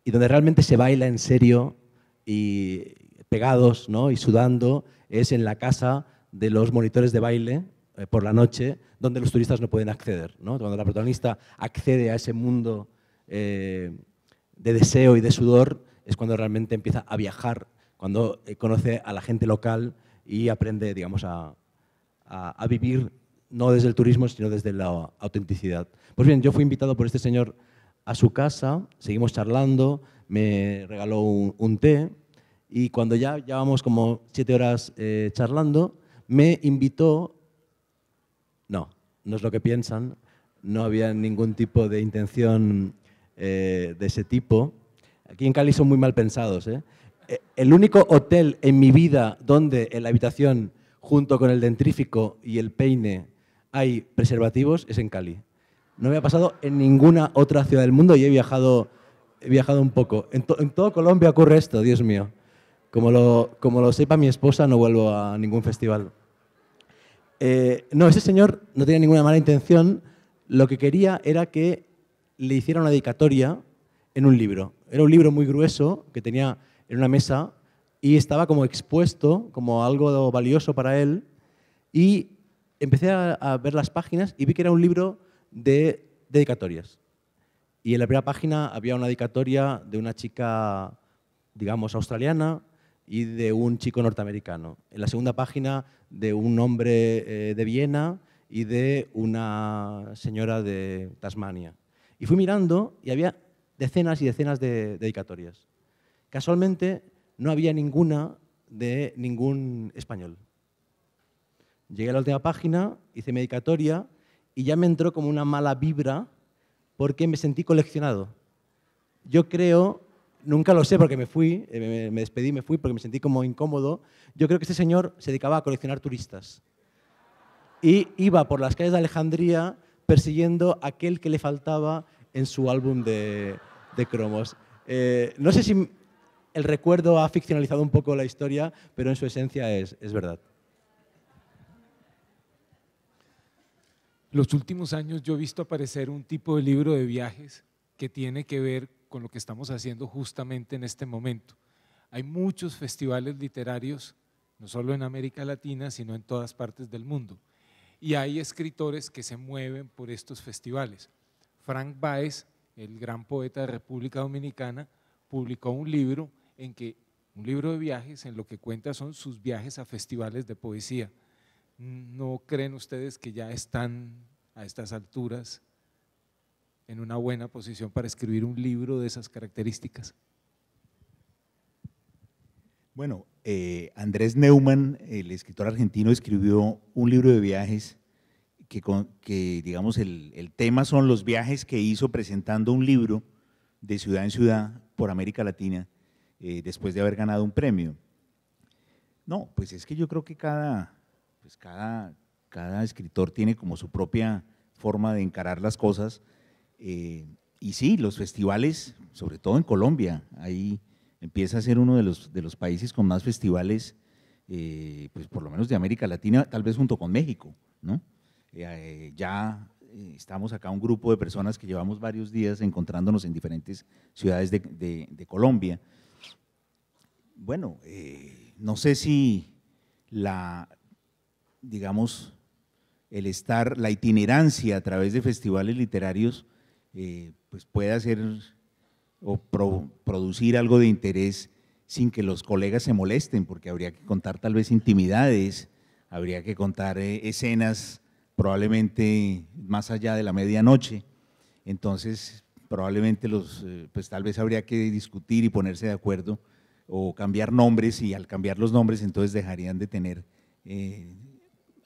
y donde realmente se baila en serio y pegados ¿no? y sudando es en la casa de los monitores de baile eh, por la noche, donde los turistas no pueden acceder. ¿no? Cuando la protagonista accede a ese mundo eh, de deseo y de sudor, es cuando realmente empieza a viajar, cuando eh, conoce a la gente local y aprende, digamos, a, vivir no desde el turismo, sino desde la autenticidad. Pues bien, yo fui invitado por este señor a su casa, seguimos charlando, me regaló un, té y cuando ya llevamos como siete horas eh, charlando, me invitó, no, no es lo que piensan, no había ningún tipo de intención eh, de ese tipo, Aquí en Cali son muy mal pensados. ¿eh? Eh, el único hotel en mi vida donde en la habitación, junto con el dentrífico y el peine, hay preservativos es en Cali. No me ha pasado en ninguna otra ciudad del mundo y he viajado, un poco. En, todo Colombia ocurre esto, Dios mío. Como lo, sepa mi esposa, no vuelvo a ningún festival. Eh, no, ese señor no tenía ninguna mala intención. Lo que quería era que le hiciera una dedicatoria en un libro. Era un libro muy grueso que tenía en una mesa y estaba como expuesto como algo valioso para él. Y empecé a, ver las páginas y vi que era un libro de dedicatorias. Y en la primera página había una dedicatoria de una chica, digamos, australiana y de un chico norteamericano. En la segunda página de un hombre eh, de Viena y de una señora de Tasmania. Y fui mirando y había decenas y decenas de dedicatorias. Casualmente no había ninguna de ningún español. Llegué a la última página, hice mi dedicatoria y ya me entró como una mala vibra porque me sentí coleccionado. Yo creo, nunca lo sé porque me fui, eh, me despedí, me fui porque me sentí como incómodo, yo creo que este señor se dedicaba a coleccionar turistas. Y iba por las calles de Alejandría persiguiendo aquel que le faltaba en su álbum de, cromos. Eh, no sé si el recuerdo ha ficcionalizado un poco la historia, pero en su esencia es, es verdad. Los últimos años yo he visto aparecer un tipo de libro de viajes que tiene que ver con lo que estamos haciendo justamente en este momento. Hay muchos festivales literarios, no solo en América Latina, sino en todas partes del mundo. Y hay escritores que se mueven por estos festivales. Frank Baez, el gran poeta de República Dominicana, publicó un libro en que un libro de viajes en lo que cuenta son sus viajes a festivales de poesía. ¿No creen ustedes que ya están a estas alturas en una buena posición para escribir un libro de esas características? Bueno, eh, Andrés Neumann, el escritor argentino, escribió un libro de viajes que, digamos, el, tema son los viajes que hizo presentando un libro de ciudad en ciudad por América Latina eh, después de haber ganado un premio. No, pues es que yo creo que cada, pues cada, cada escritor tiene como su propia forma de encarar las cosas. Eh, y sí, los festivales, sobre todo en Colombia, ahí empieza a ser uno de los, de los países con más festivales, eh, pues por lo menos de América Latina, tal vez junto con México, ¿no? Eh, eh, ya eh, estamos acá un grupo de personas que llevamos varios días encontrándonos en diferentes ciudades de, Colombia. Bueno, no sé si la, digamos, el estar, la itinerancia a través de festivales literarios, pues puede hacer o producir algo de interés sin que los colegas se molesten, porque habría que contar tal vez intimidades, habría que contar escenas probablemente más allá de la medianoche. Entonces, probablemente los, eh, pues tal vez habría que discutir y ponerse de acuerdo o cambiar nombres y al cambiar los nombres entonces dejarían de tener eh,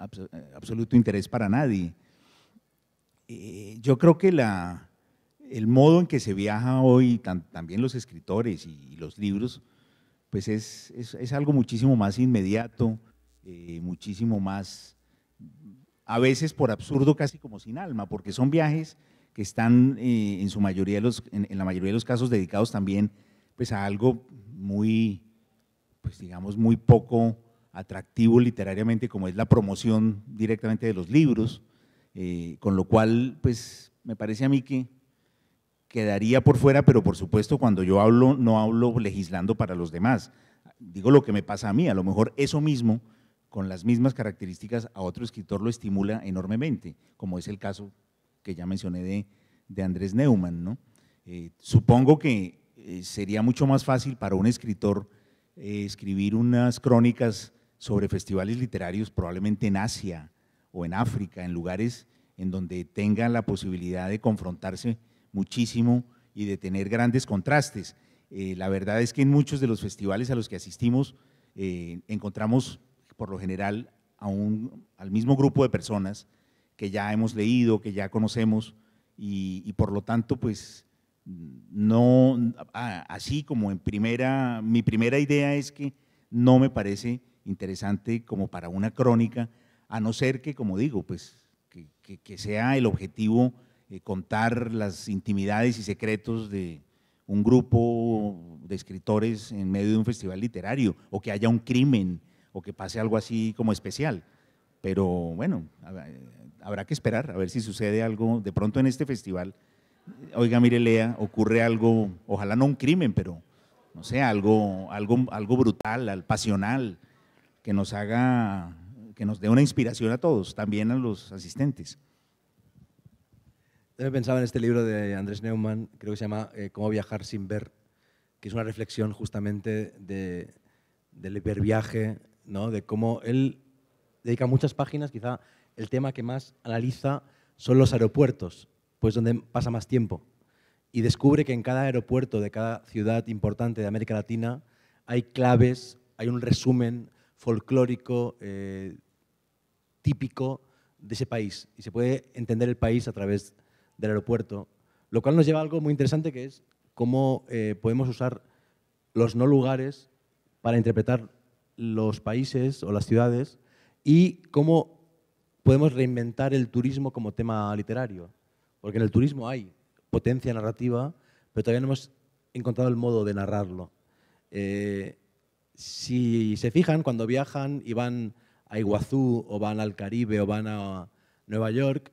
eh, absoluto interés para nadie. yo creo que la, el modo en que se viaja hoy, también los escritores y, los libros, pues es, algo muchísimo más inmediato, muchísimo más a veces por absurdo casi como sin alma, porque son viajes que están eh, en, su mayoría de los, la mayoría de los casos dedicados también pues, a algo muy, pues digamos, muy poco atractivo literariamente, como es la promoción directamente de los libros, eh, con lo cual, pues me parece a mí que quedaría por fuera, pero por supuesto cuando yo hablo, no hablo legislando para los demás. Digo lo que me pasa a mí, a lo mejor eso mismo con las mismas características a otro escritor lo estimula enormemente, como es el caso que ya mencioné de, de Andrés Neumann. ¿no? Eh, supongo que eh, sería mucho más fácil para un escritor eh, escribir unas crónicas sobre festivales literarios probablemente en Asia o en África, en lugares en donde tenga la posibilidad de confrontarse muchísimo y de tener grandes contrastes. la verdad es que en muchos de los festivales a los que asistimos encontramos por lo general a un, al mismo grupo de personas que ya hemos leído, que ya conocemos y, por lo tanto pues no, así como en primera, mi primera idea es que no me parece interesante como para una crónica, a no ser que como digo pues que, que, sea el objetivo eh, contar las intimidades y secretos de un grupo de escritores en medio de un festival literario o que haya un crimen o que pase algo así como especial. Pero bueno, habrá que esperar a ver si sucede algo. De pronto en este festival, oiga, mire, Lea, ocurre algo, ojalá no un crimen, pero no sé, algo, algo, algo brutal, al pasional, que nos haga, que nos dé una inspiración a todos, también a los asistentes. Yo pensaba en este libro de Andrés Neumann, creo que se llama eh, Cómo viajar sin ver, que es una reflexión justamente del hiperviaje, de cómo él dedica muchas páginas, quizá el tema que más analiza son los aeropuertos, pues donde pasa más tiempo. Y descubre que en cada aeropuerto de cada ciudad importante de América Latina hay claves, hay un resumen folclórico eh, típico de ese país. Y se puede entender el país a través del aeropuerto. Lo cual nos lleva a algo muy interesante que es cómo eh, podemos usar los no lugares para interpretar los países o las ciudades y cómo podemos reinventar el turismo como tema literario. Porque en el turismo hay potencia narrativa, pero todavía no hemos encontrado el modo de narrarlo. Eh, si se fijan, cuando viajan y van a Iguazú o van al Caribe o van a Nueva York,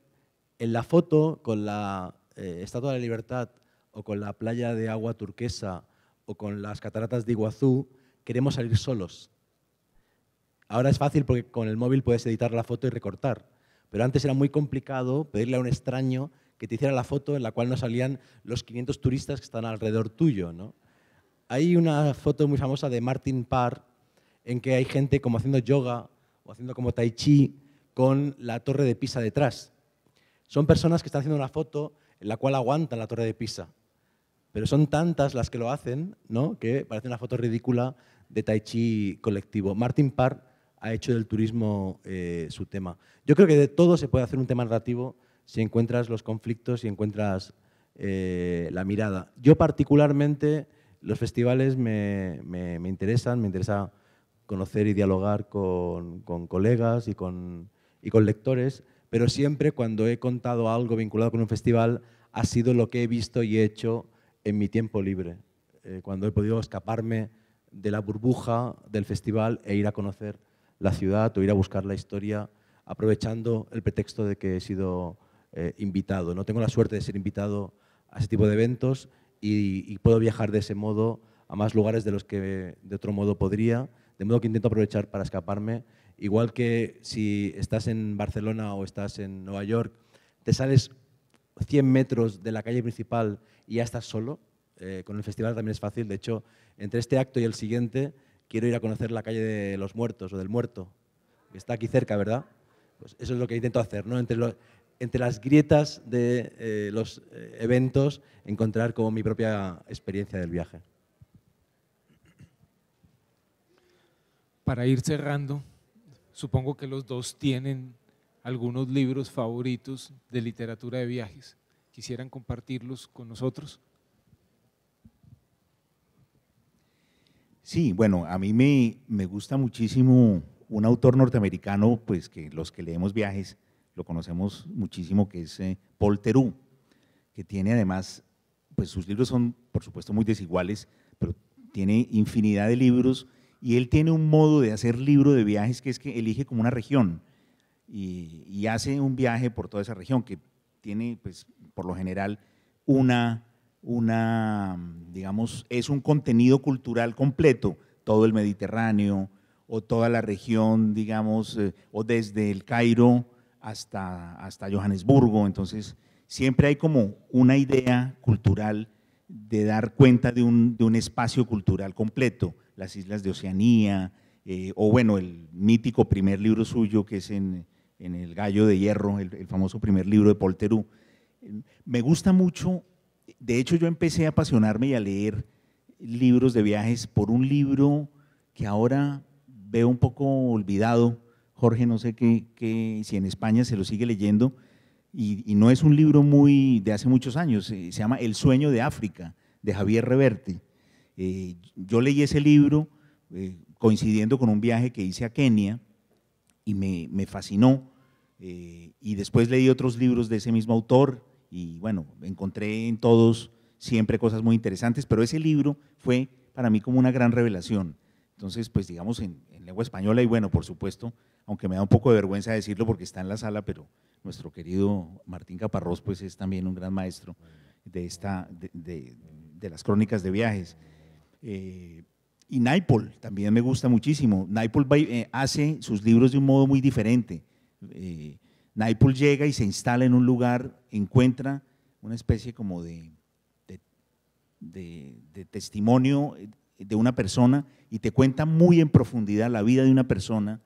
en la foto con la eh, Estatua de la Libertad o con la playa de agua turquesa o con las cataratas de Iguazú, queremos salir solos. Ahora es fácil porque con el móvil puedes editar la foto y recortar, pero antes era muy complicado pedirle a un extraño que te hiciera la foto en la cual no salían los 500 turistas que están alrededor tuyo. Hay una foto muy famosa de Martin Parr en que hay gente como haciendo yoga o haciendo como tai chi con la torre de Pisa detrás. Son personas que están haciendo una foto en la cual aguantan la torre de Pisa, pero son tantas las que lo hacen ¿no? que parece una foto ridícula de tai chi colectivo. Martin Parr ha hecho del turismo eh, su tema. Yo creo que de todo se puede hacer un tema narrativo si encuentras los conflictos y si encuentras eh, la mirada. Yo particularmente, los festivales me, me, interesan, me interesa conocer y dialogar con, con colegas y con, y con lectores, pero siempre cuando he contado algo vinculado con un festival ha sido lo que he visto y he hecho en mi tiempo libre, eh, cuando he podido escaparme de la burbuja del festival e ir a conocer la ciudad o ir a buscar la historia aprovechando el pretexto de que he sido eh, invitado. No tengo la suerte de ser invitado a ese tipo de eventos y, puedo viajar de ese modo a más lugares de los que de otro modo podría, de modo que intento aprovechar para escaparme. Igual que si estás en Barcelona o estás en Nueva York, te sales 100 metros de la calle principal y ya estás solo. Eh, con el festival también es fácil. De hecho, entre este acto y el siguiente quiero ir a conocer la calle de los muertos o del muerto, que está aquí cerca, ¿verdad? Pues eso es lo que intento hacer, ¿no? Entre, las grietas de eh, los eh, eventos, encontrar como mi propia experiencia del viaje. Para ir cerrando, supongo que los dos tienen algunos libros favoritos de literatura de viajes. ¿Quisieran compartirlos con nosotros? Sí, bueno, a mí me, gusta muchísimo un autor norteamericano, pues que los que leemos viajes lo conocemos muchísimo, que es eh, Paul Terú, que tiene además, pues sus libros son por supuesto muy desiguales, pero tiene infinidad de libros y él tiene un modo de hacer libro de viajes que es que elige como una región y, y hace un viaje por toda esa región que tiene, pues por lo general, una una, digamos, es un contenido cultural completo, todo el Mediterráneo o toda la región, digamos, eh, o desde el Cairo hasta, hasta Johannesburgo. Entonces, siempre hay como una idea cultural de dar cuenta de un, espacio cultural completo, las islas de Oceanía, eh, o bueno, el mítico primer libro suyo que es en, El Gallo de Hierro, el, famoso primer libro de Polterú. Me gusta mucho de hecho yo empecé a apasionarme y a leer libros de viajes por un libro que ahora veo un poco olvidado, Jorge, no sé qué, si en España se lo sigue leyendo, y, no es un libro muy de hace muchos años, eh, se llama El sueño de África, de Javier Reverte. Eh, yo leí ese libro eh, coincidiendo con un viaje que hice a Kenia y me, fascinó, y después leí otros libros de ese mismo autor, y bueno, encontré en todos siempre cosas muy interesantes, pero ese libro fue para mí como una gran revelación. Entonces, pues digamos en, lengua española y bueno, por supuesto, aunque me da un poco de vergüenza decirlo porque está en la sala, pero nuestro querido Martín Caparrós pues es también un gran maestro de, esta, de, de, las crónicas de viajes. Eh, y Naipol, también me gusta muchísimo. Naipol eh, hace sus libros de un modo muy diferente. Eh, Naipul llega y se instala en un lugar, encuentra una especie como de, testimonio eh, de una persona y te cuenta muy en profundidad la vida de una persona,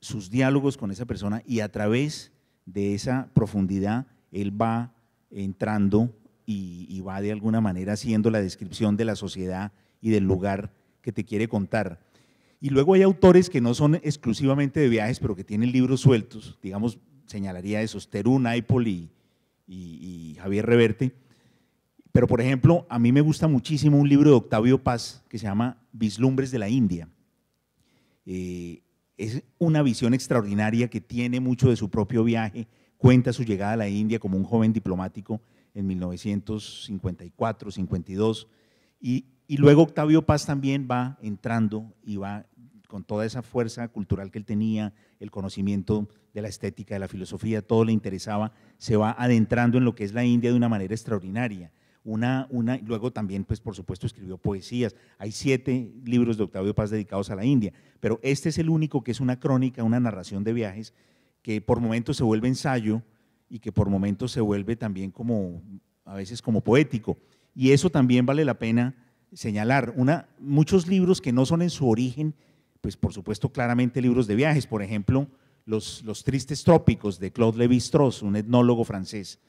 sus diálogos con esa persona y a través de esa profundidad él va entrando y, va de alguna manera haciendo la descripción de la sociedad y del lugar que te quiere contar. Y luego hay autores que no son exclusivamente de viajes, pero que tienen libros sueltos. Digamos, señalaría de Terún, Naipol y, Javier Reverte. Pero, por ejemplo, a mí me gusta muchísimo un libro de Octavio Paz que se llama Vislumbres de la India. Eh, es una visión extraordinaria que tiene mucho de su propio viaje, cuenta su llegada a la India como un joven diplomático en 1954, 52, y, y luego Octavio Paz también va entrando y va con toda esa fuerza cultural que él tenía, el conocimiento de la estética, de la filosofía, todo le interesaba, se va adentrando en lo que es la India de una manera extraordinaria. Una, una, luego también, pues por supuesto, escribió poesías. Hay siete libros de Octavio Paz dedicados a la India, pero este es el único que es una crónica, una narración de viajes, que por momentos se vuelve ensayo y que por momentos se vuelve también como, a veces como poético. Y eso también vale la pena señalar. Una, muchos libros que no son en su origen pues por supuesto claramente libros de viajes, por ejemplo, los, los Tristes Trópicos de Claude Lévi-Strauss, un etnólogo francés,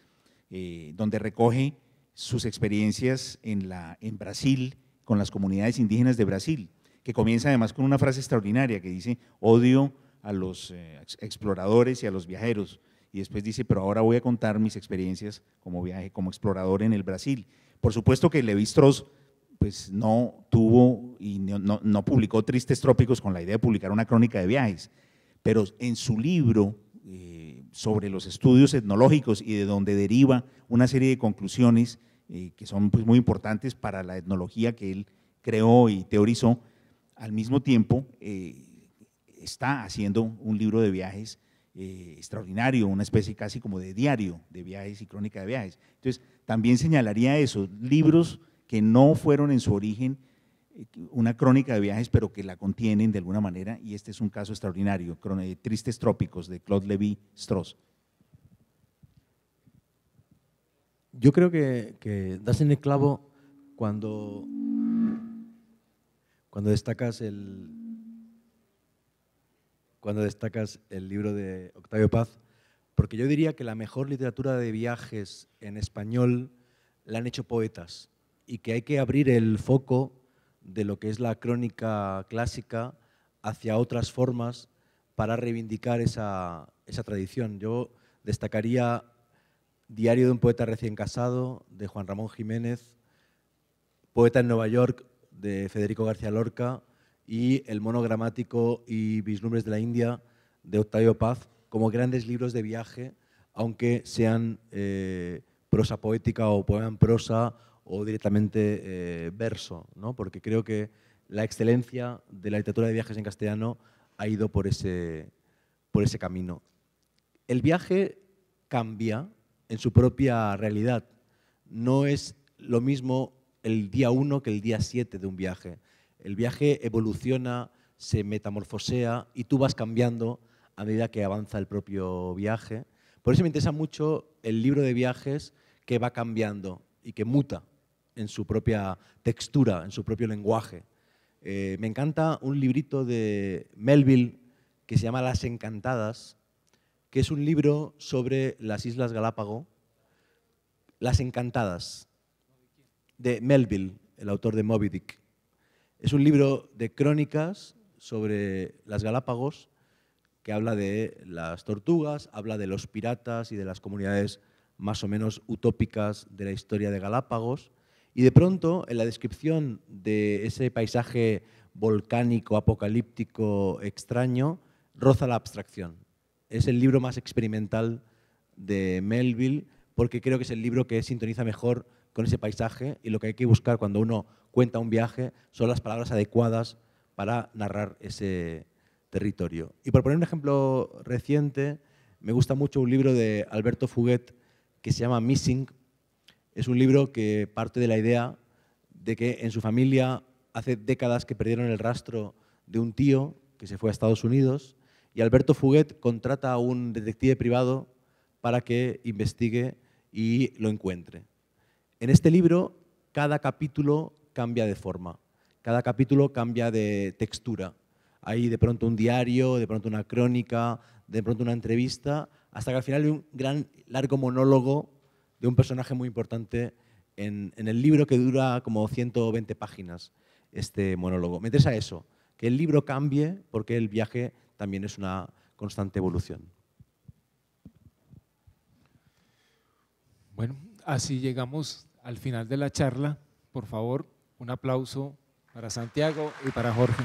eh, donde recoge sus experiencias en, la, en Brasil, con las comunidades indígenas de Brasil, que comienza además con una frase extraordinaria que dice, odio a los eh, exploradores y a los viajeros, y después dice, pero ahora voy a contar mis experiencias como viaje, como explorador en el Brasil. Por supuesto que lévi strauss pues no tuvo y no, publicó Tristes Trópicos con la idea de publicar una crónica de viajes, pero en su libro eh, sobre los estudios etnológicos y de donde deriva una serie de conclusiones eh, que son pues, muy importantes para la etnología que él creó y teorizó, al mismo tiempo eh, está haciendo un libro de viajes extraordinario, una especie casi como de diario de viajes y crónica de viajes. Entonces, también señalaría eso, libros que no fueron en su origen eh, una crónica de viajes, pero que la contienen de alguna manera, y este es un caso extraordinario, Tristes Trópicos, de Claude levy strauss Yo creo que, das en el clavo cuando, cuando destacas el cuando destacas el libro de Octavio Paz, porque yo diría que la mejor literatura de viajes en español la han hecho poetas y que hay que abrir el foco de lo que es la crónica clásica hacia otras formas para reivindicar esa, tradición. Yo destacaría Diario de un poeta recién casado, de Juan Ramón Jiménez, Poeta en Nueva York, de Federico García Lorca, y El Monogramático y Vislumbres de la India, de Octavio Paz, como grandes libros de viaje, aunque sean eh, prosa poética o poema en prosa o directamente eh, verso, ¿no? porque creo que la excelencia de la literatura de viajes en castellano ha ido por ese, por ese camino. El viaje cambia en su propia realidad. No es lo mismo el día 1 que el día 7 de un viaje. El viaje evoluciona, se metamorfosea y tú vas cambiando a medida que avanza el propio viaje. Por eso me interesa mucho el libro de viajes que va cambiando y que muta en su propia textura, en su propio lenguaje. Eh, me encanta un librito de Melville que se llama Las Encantadas, que es un libro sobre las Islas Galápago. Las Encantadas, de Melville, el autor de Moby Dick. Es un libro de crónicas sobre las Galápagos que habla de las tortugas, habla de los piratas y de las comunidades más o menos utópicas de la historia de Galápagos y de pronto, en la descripción de ese paisaje volcánico, apocalíptico, extraño, roza la abstracción. Es el libro más experimental de Melville porque creo que es el libro que sintoniza mejor con ese paisaje y lo que hay que buscar cuando uno cuenta un viaje son las palabras adecuadas para narrar ese territorio. Y por poner un ejemplo reciente, me gusta mucho un libro de Alberto Fuguet que se llama Missing, es un libro que parte de la idea de que en su familia hace décadas que perdieron el rastro de un tío que se fue a Estados Unidos y Alberto Fuguet contrata a un detective privado para que investigue y lo encuentre. En este libro cada capítulo cambia de forma, cada capítulo cambia de textura. Hay de pronto un diario, de pronto una crónica, de pronto una entrevista, hasta que al final hay un gran largo monólogo de un personaje muy importante en, el libro que dura como 120 páginas, este monólogo. Me interesa eso, que el libro cambie porque el viaje también es una constante evolución. Bueno, así llegamos al final de la charla. Por favor, un aplauso para Santiago y para Jorge.